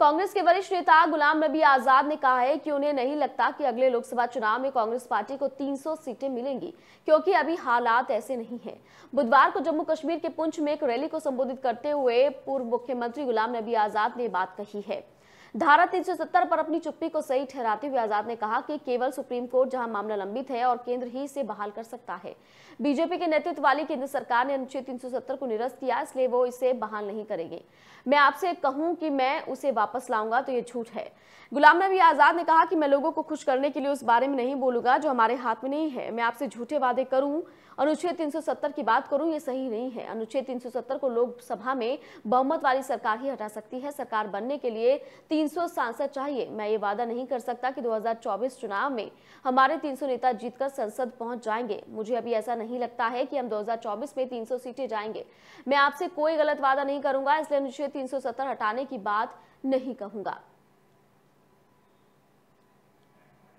कांग्रेस के वरिष्ठ नेता गुलाम नबी आजाद ने कहा है कि उन्हें नहीं लगता कि अगले लोकसभा चुनाव में कांग्रेस पार्टी को 300 सीटें मिलेंगी क्योंकि अभी हालात ऐसे नहीं हैं। बुधवार को जम्मू कश्मीर के पुंछ में एक रैली को संबोधित करते हुए पूर्व मुख्यमंत्री गुलाम नबी आजाद ने बात कही है धारा 370 पर अपनी चुप्पी को सही ठहराते हुए आजाद ने कहा कि केवल सुप्रीम कोर्ट जहां मामला लंबित है और केंद्र ही इसे बहाल कर सकता है बीजेपी के नेतृत्व वाली केंद्र सरकार ने अनुच्छेद 370 को निरस्त किया इसलिए वो इसे बहाल नहीं करेगी मैं आपसे कहूं कि मैं उसे वापस लाऊंगा तो ये झूठ है गुलाम नबी आजाद ने कहा कि मैं लोगों को खुश करने के लिए उस बारे में नहीं बोलूंगा जो हमारे हाथ में नहीं है मैं आपसे झूठे वादे करूं अनुच्छेद 370 की बात करूं ये सही नहीं है अनुच्छेद 370 को लोकसभा में बहुमत वाली सरकार ही हटा सकती है सरकार बनने के लिए 300 सांसद चाहिए मैं ये वादा नहीं कर सकता कि 2024 चुनाव में हमारे 300 नेता जीतकर संसद पहुंच जाएंगे मुझे अभी ऐसा नहीं लगता है कि हम 2024 में 300 सीटें जाएंगे मैं आपसे कोई गलत वादा नहीं करूंगा इसलिए अनुच्छेद 370 हटाने की बात नहीं कहूंगा